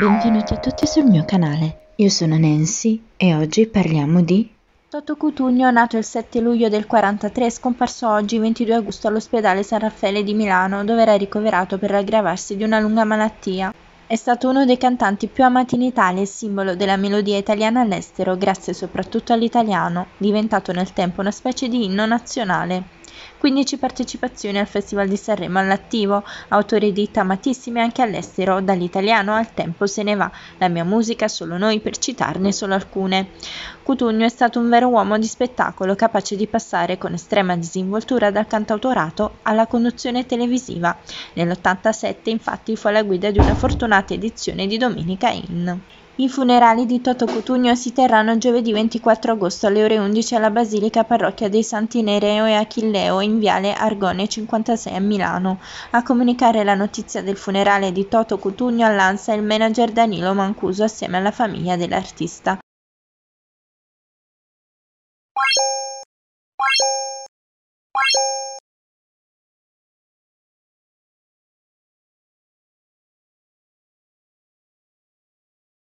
Benvenuti a tutti sul mio canale, io sono Nancy e oggi parliamo di... Toto Cutugno, nato il 7 luglio del 43, scomparso oggi 22 agosto all'ospedale San Raffaele di Milano, dove era ricoverato per aggravarsi di una lunga malattia. È stato uno dei cantanti più amati in Italia e simbolo della melodia italiana all'estero, grazie soprattutto all'italiano, diventato nel tempo una specie di inno nazionale. 15 partecipazioni al Festival di Sanremo all'attivo, autore di hit amatissimi anche all'estero, dall'italiano al tempo se ne va, la mia musica solo noi per citarne solo alcune. Cutugno è stato un vero uomo di spettacolo capace di passare con estrema disinvoltura dal cantautorato alla conduzione televisiva. Nell'87 infatti fu alla guida di una fortunata edizione di Domenica Inn. I funerali di Toto Cutugno si terranno giovedì 24 agosto alle ore 11 alla Basilica Parrocchia dei Santi Nereo e Achilleo in Viale Argone 56 a Milano. A comunicare la notizia del funerale di Toto Cutugno all'Ansa il manager Danilo Mancuso assieme alla famiglia dell'artista.